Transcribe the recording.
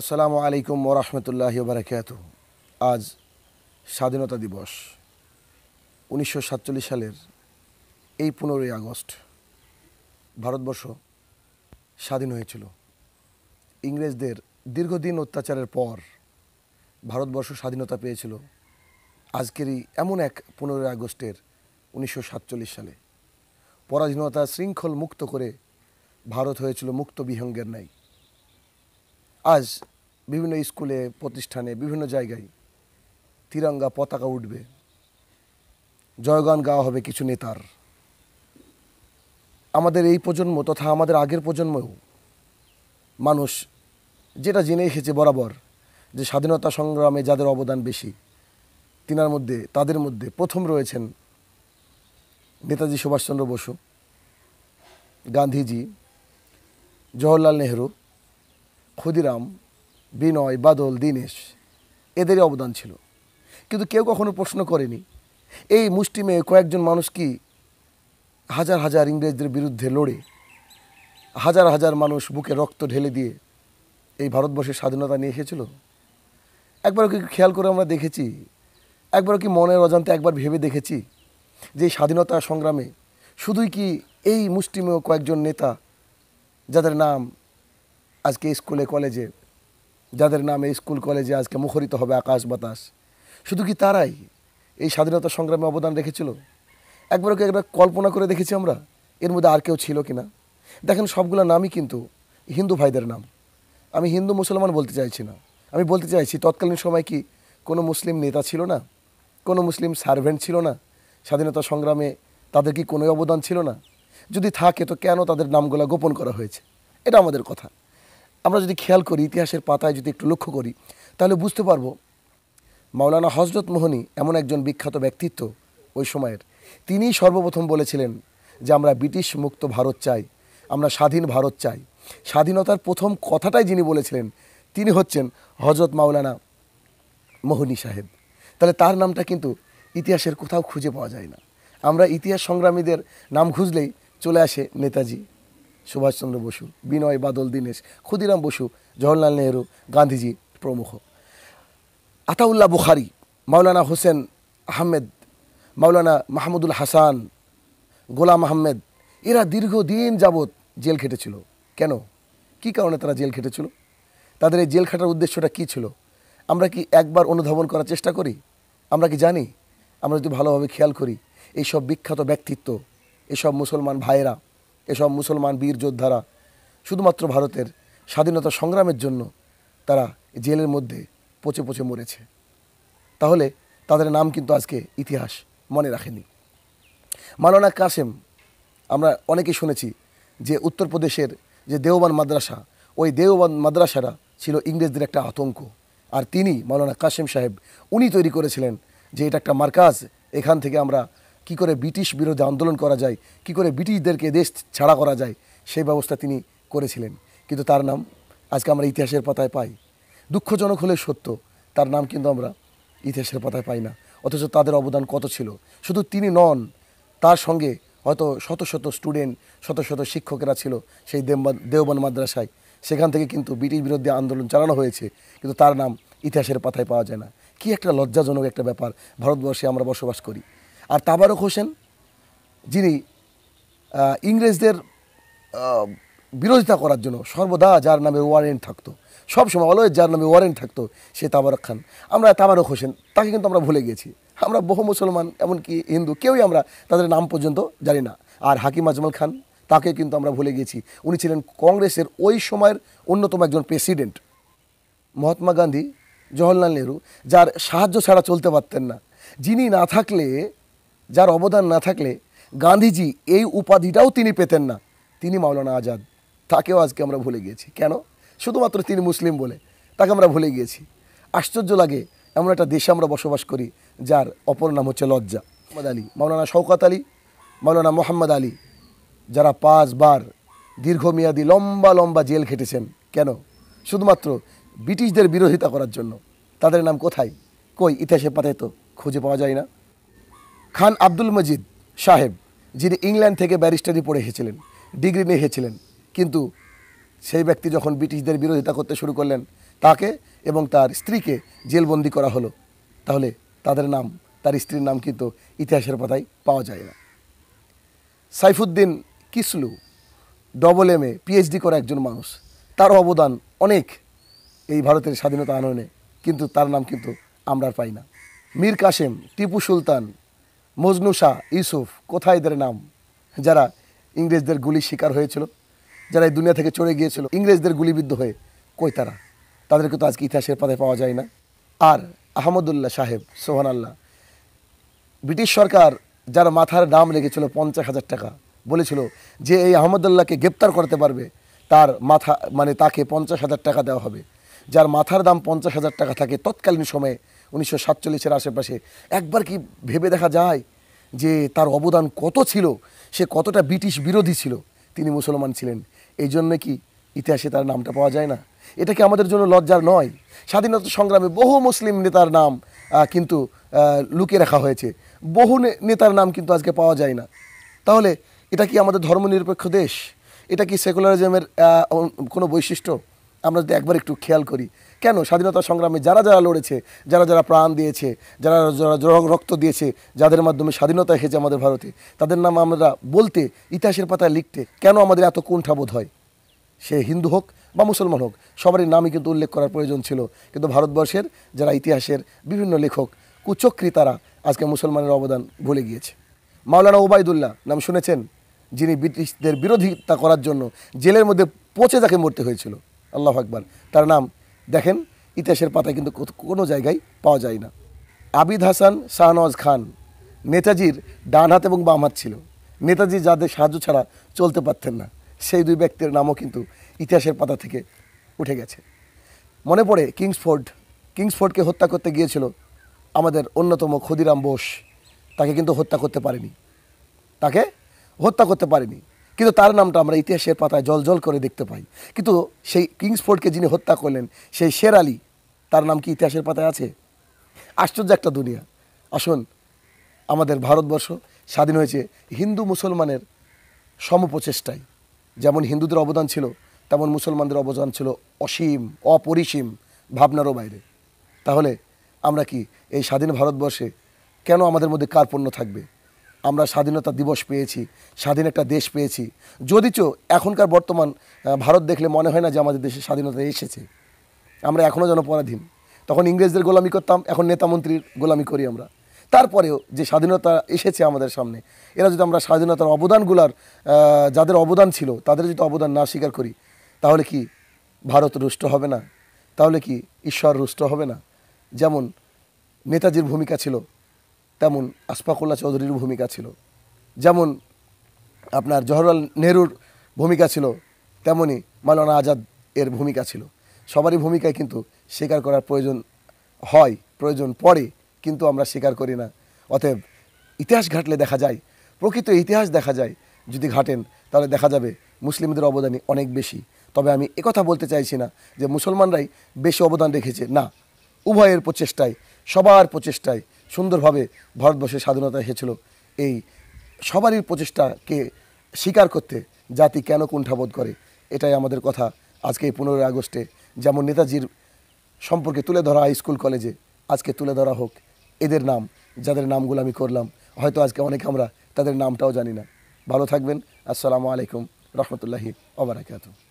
আসসালামু আলাইকুম ওরহমতুল্লাহ বারাকাত আজ স্বাধীনতা দিবস উনিশশো সাতচল্লিশ সালের এই পনেরোই আগস্ট ভারতবর্ষ স্বাধীন হয়েছিল ইংরেজদের দীর্ঘদিন অত্যাচারের পর ভারতবর্ষ স্বাধীনতা পেয়েছিল আজকেরই এমন এক পনেরোই আগস্টের উনিশশো সাতচল্লিশ সালে পরাধীনতা শৃঙ্খল মুক্ত করে ভারত হয়েছিল মুক্ত বিহঙ্গের নাই আজ বিভিন্ন স্কুলে প্রতিষ্ঠানে বিভিন্ন জায়গায় তিরঙ্গা পতাকা উঠবে জয়গান গাওয়া হবে কিছু নেতার আমাদের এই প্রজন্ম তথা আমাদের আগের প্রজন্মেও মানুষ যেটা জেনে এসেছে বরাবর যে স্বাধীনতা সংগ্রামে যাদের অবদান বেশি তিনার মধ্যে তাদের মধ্যে প্রথম রয়েছেন নেতাজি সুভাষচন্দ্র বসু গান্ধীজি জওহরলাল নেহরু ক্ষুদিরাম বিনয় বাদল দীনেশ এদেরই অবদান ছিল কিন্তু কেউ কখনো প্রশ্ন করেনি এই মুষ্টিমে কয়েকজন মানুষ কি হাজার হাজার ইংরেজদের বিরুদ্ধে লড়ে হাজার হাজার মানুষ বুকে রক্ত ঢেলে দিয়ে এই ভারতবর্ষের স্বাধীনতা নিয়ে এসেছিল একবার কি খেয়াল করে আমরা দেখেছি একবার কি মনের অজান্তে একবার ভেবে দেখেছি যে স্বাধীনতা সংগ্রামে শুধুই কি এই মুষ্টিমেয় কয়েকজন নেতা যাদের নাম আজকে স্কুলে কলেজে যাদের নামে স্কুল কলেজে আজকে মুখরিত হবে আকাশ বাতাস শুধু কি তারাই এই স্বাধীনতা সংগ্রামে অবদান রেখেছিল একবার একবার কল্পনা করে দেখেছি আমরা এর মধ্যে আর কেউ ছিল কিনা দেখেন সবগুলো নামই কিন্তু হিন্দু ভাইদের নাম আমি হিন্দু মুসলমান বলতে চাইছি না আমি বলতে চাইছি তৎকালীন সময় কি কোনো মুসলিম নেতা ছিল না কোনো মুসলিম সার্ভেন্ট ছিল না স্বাধীনতা সংগ্রামে তাদের কি কোনো অবদান ছিল না যদি থাকে তো কেন তাদের নামগুলো গোপন করা হয়েছে এটা আমাদের কথা আমরা যদি খেয়াল করি ইতিহাসের পাতায় যদি একটু লক্ষ্য করি তাহলে বুঝতে পারবো মাওলানা হজরত মোহনী এমন একজন বিখ্যাত ব্যক্তিত্ব ওই সময়ের তিনি সর্বপ্রথম বলেছিলেন যে আমরা ব্রিটিশ মুক্ত ভারত চাই আমরা স্বাধীন ভারত চাই স্বাধীনতার প্রথম কথাটাই যিনি বলেছিলেন তিনি হচ্ছেন হজরত মাওলানা মোহনী সাহেব তাহলে তার নামটা কিন্তু ইতিহাসের কোথাও খুঁজে পাওয়া যায় না আমরা ইতিহাস সংগ্রামীদের নাম খুঁজলেই চলে আসে নেতাজি সুভাষচন্দ্র বসু বিনয় বাদল দীনেশ ক্ষুদিরাম বসু জওহরলাল নেহরু গান্ধীজি প্রমুখ আতাউল্লাহ বুখারি মাওলানা হোসেন আহমেদ মাওলানা মাহমুদুল হাসান গোলাম আহমেদ এরা দীর্ঘদিন যাবৎ জেল খেটেছিল কেন কি কারণে তারা জেল খেটেছিল তাদের এই জেল খাটার উদ্দেশ্যটা কি ছিল আমরা কি একবার অনুধাবন করার চেষ্টা করি আমরা কি জানি আমরা যদি ভালোভাবে খেয়াল করি এইসব বিখ্যাত ব্যক্তিত্ব এসব মুসলমান ভাইয়েরা এসব মুসলমান বীর যোদ্ধারা শুধুমাত্র ভারতের স্বাধীনতা সংগ্রামের জন্য তারা জেলের মধ্যে পচে পচে মরেছে তাহলে তাদের নাম কিন্তু আজকে ইতিহাস মনে রাখেনি মালানা কাসেম আমরা অনেকে শুনেছি যে উত্তরপ্রদেশের যে দেওবান মাদ্রাসা ওই দেওবান মাদ্রাসারা ছিল ইংরেজদের একটা আতঙ্ক আর তিনি মালানা কাসেম সাহেব উনি তৈরি করেছিলেন যে এটা একটা মার্কাজ এখান থেকে আমরা কি করে ব্রিটিশ বিরোধী আন্দোলন করা যায় কি করে ব্রিটিশদেরকে দেশ ছাড়া করা যায় সেই ব্যবস্থা তিনি করেছিলেন কিন্তু তার নাম আজকে আমরা ইতিহাসের পাতায় পাই দুঃখজনক হলে সত্য তার নাম কিন্তু আমরা ইতিহাসের পাতায় পাই না অথচ তাদের অবদান কত ছিল শুধু তিনি নন তার সঙ্গে হয়তো শত শত স্টুডেন্ট শত শত শিক্ষকেরা ছিল সেই দেওবান মাদ্রাসায় সেখান থেকে কিন্তু ব্রিটিশ বিরুদ্ধে আন্দোলন চালানো হয়েছে কিন্তু তার নাম ইতিহাসের পাতায় পাওয়া যায় না কি একটা লজ্জাজনক একটা ব্যাপার ভারতবর্ষে আমরা বসবাস করি আর তাবারক হোসেন যিনি ইংরেজদের বিরোধিতা করার জন্য সর্বদা যার নামে ওয়ারেন্ট থাকতো সবসময় অলয়েজ যার নামে ওয়ারেন্ট থাকতো সে তাবারক খান আমরা তাবারক হোসেন তাকে কিন্তু আমরা ভুলে গেছি আমরা বহু মুসলমান এমনকি হিন্দু কেউই আমরা তাদের নাম পর্যন্ত জানি না আর হাকিম আজমল খান তাকে কিন্তু আমরা ভুলে গেছি উনি ছিলেন কংগ্রেসের ওই সময়ের অন্যতম একজন প্রেসিডেন্ট মহাত্মা গান্ধী জওহরলাল নেহরু যার সাহায্য ছাড়া চলতে পারতেন না যিনি না থাকলে যার অবদান না থাকলে গান্ধীজি এই উপাধিটাও তিনি পেতেন না তিনি মাওলানা আজাদ তাকেও আজকে আমরা ভুলে গিয়েছি কেন শুধুমাত্র তিনি মুসলিম বলে তাকে আমরা ভুলে গিয়েছি আশ্চর্য লাগে এমন একটা দেশে আমরা বসবাস করি যার অপর নাম হচ্ছে লজ্জা মোহাম্মদ আলী মাওলানা শওকাত আলী মাওলানা মোহাম্মদ আলী যারা পাঁচবার দীর্ঘমেয়াদী লম্বা লম্বা জেল খেটেছেন কেন শুধুমাত্র ব্রিটিশদের বিরোধিতা করার জন্য তাদের নাম কোথায় কই ইতিহাসের পাতায় তো খুঁজে পাওয়া যায় না খান আব্দুল মজিদ সাহেব যিনি ইংল্যান্ড থেকে ব্যারিস্টারি পড়ে এসেছিলেন ডিগ্রি নিয়ে এসেছিলেন কিন্তু সেই ব্যক্তি যখন ব্রিটিশদের বিরোধিতা করতে শুরু করলেন তাকে এবং তার স্ত্রীকে জেলবন্দি করা হলো তাহলে তাদের নাম তার স্ত্রীর নাম কিন্তু ইতিহাসের পাতায় পাওয়া যায় না Saifuddin Kislu double M A PhD করা একজন মানুষ তার অবদান অনেক এই ভারতের স্বাধীনতা আনয়নে কিন্তু তার নাম কিন্তু আমরা পাই না মীর কাসেম টিপু সুলতান মজনু শাহ ইউসুফ কোথায় এদের নাম যারা ইংরেজদের গুলি শিকার হয়েছিল যারা এই দুনিয়া থেকে চলে গিয়েছিল ইংরেজদের গুলিবিদ্ধ হয়ে কই তারা তাদেরকে তো আজকে ইতিহাসের পাতায় পাওয়া যায় না আর আহমদুল্লাহ সাহেব সোহান আল্লাহ ব্রিটিশ সরকার যার মাথার দাম লেগেছিল পঞ্চাশ হাজার টাকা বলেছিল যে এই আহমদুল্লাহকে গ্রেপ্তার করতে পারবে তার মাথা মানে তাকে পঞ্চাশ হাজার টাকা দেওয়া হবে যার মাথার দাম পঞ্চাশ হাজার টাকা থাকে তৎকালীন সময়ে উনিশশো সাতচল্লিশের আশেপাশে একবার কি ভেবে দেখা যায় যে তার অবদান কত ছিল সে কতটা ব্রিটিশ বিরোধী ছিল তিনি মুসলমান ছিলেন এই জন্য কি ইতিহাসে তার নামটা পাওয়া যায় না এটা কি আমাদের জন্য লজ্জার নয় স্বাধীনতা সংগ্রামে বহু মুসলিম নেতার নাম কিন্তু লুকিয়ে রাখা হয়েছে বহু নেতার নাম কিন্তু আজকে পাওয়া যায় না তাহলে এটা কি আমাদের ধর্মনিরপেক্ষ দেশ এটা কি সেকুলারিজমের কোনো বৈশিষ্ট্য আমরা যদি একবার একটু খেয়াল করি কেন স্বাধীনতা সংগ্রামে যারা যারা লড়েছে যারা যারা প্রাণ দিয়েছে যারা যারা রক্ত দিয়েছে যাদের মাধ্যমে স্বাধীনতা এসেছে আমাদের ভারতে তাদের নাম আমরা বলতে ইতিহাসের পাতায় লিখতে কেন আমাদের এত কুণ্ঠাবোধ হয় সে হিন্দু হোক বা মুসলমান হোক সবারই নামই কিন্তু উল্লেখ করার প্রয়োজন ছিল কিন্তু ভারতবর্ষের যারা ইতিহাসের বিভিন্ন লেখক কুচক্রিতারা আজকে মুসলমানের অবদান ভুলে গিয়েছে মাওলানা ওবায়দুল্লাহ নাম শুনেছেন যিনি ব্রিটিশদের বিরোধিতা করার জন্য জেলের মধ্যে পচে তাকে মরতে হয়েছিল আল্লাহ আকবর তার নাম দেখেন ইতিহাসের পাতায় কিন্তু কোনো জায়গায় পাওয়া যায় না আবিদ হাসান শাহনওয়াজ খান নেতাজির ডান হাত এবং বাম হাত ছিল নেতাজি যাদের সাহায্য ছাড়া চলতে পারতেন না সেই দুই ব্যক্তির নামও কিন্তু ইতিহাসের পাতা থেকে উঠে গেছে মনে পড়ে কিংসফোর্ড কিংসফোর্ডকে হত্যা করতে গিয়েছিল আমাদের অন্যতম ক্ষুদিরাম বোস তাকে কিন্তু হত্যা করতে পারেনি তাকে হত্যা করতে পারেনি কিন্তু তার নামটা আমরা ইতিহাসের পাতায় জল জল করে দেখতে পাই কিন্তু সেই কিংসফোর্ডকে যিনি হত্যা করলেন সেই শের আলী তার নাম কি ইতিহাসের পাতায় আছে আশ্চর্য একটা দুনিয়া আসুন আমাদের ভারতবর্ষ স্বাধীন হয়েছে হিন্দু মুসলমানের সমপ্রচেষ্টায় যেমন হিন্দুদের অবদান ছিল তেমন মুসলমানদের অবদান ছিল অসীম অপরিসীম ভাবনারও বাইরে তাহলে আমরা কি এই স্বাধীন ভারতবর্ষে কেন আমাদের মধ্যে কার্পণ্য থাকবে আমরা স্বাধীনতা দিবস পেয়েছি স্বাধীন একটা দেশ পেয়েছি যদিচ এখনকার বর্তমান ভারত দেখলে মনে হয় না যে আমাদের দেশে স্বাধীনতা এসেছে আমরা এখনও যেন পরাধীন তখন ইংরেজদের গোলামি করতাম এখন নেতামন্ত্রীর গোলামি করি আমরা তারপরেও যে স্বাধীনতা এসেছে আমাদের সামনে এরা যদি আমরা স্বাধীনতার অবদানগুলার যাদের অবদান ছিল তাদের যদি অবদান না স্বীকার করি তাহলে কি ভারত রুষ্ট হবে না তাহলে কি ঈশ্বর রুষ্ট হবে না যেমন নেতাজির ভূমিকা ছিল তেমন আশফাকুল্লাহ চৌধুরীর ভূমিকা ছিল যেমন আপনার জওহরলাল নেহরুর ভূমিকা ছিল তেমনই মালানা আজাদ এর ভূমিকা ছিল সবারই ভূমিকায় কিন্তু স্বীকার করার প্রয়োজন হয় প্রয়োজন পড়ে কিন্তু আমরা স্বীকার করি না অতএব ইতিহাস ঘাটলে দেখা যায় প্রকৃত ইতিহাস দেখা যায় যদি ঘাটেন তাহলে দেখা যাবে মুসলিমদের অবদানই অনেক বেশি তবে আমি একথা বলতে চাইছি না যে মুসলমানরাই বেশি অবদান রেখেছে না উভয়ের প্রচেষ্টায় সবার প্রচেষ্টায় সুন্দরভাবে ভারতবর্ষের স্বাধীনতা এসেছিল এই সবারই প্রচেষ্টাকে স্বীকার করতে জাতি কেন কুণ্ঠাবোধ করে এটাই আমাদের কথা আজকে এই পনেরোই আগস্টে যেমন নেতাজির সম্পর্কে তুলে ধরা স্কুল কলেজে আজকে তুলে ধরা হোক এদের নাম যাদের নামগুলো আমি করলাম হয়তো আজকে অনেক আমরা তাদের নামটাও জানি না ভালো থাকবেন আসসালামু আলাইকুম রহমতুল্লাহি ওবরাকাতু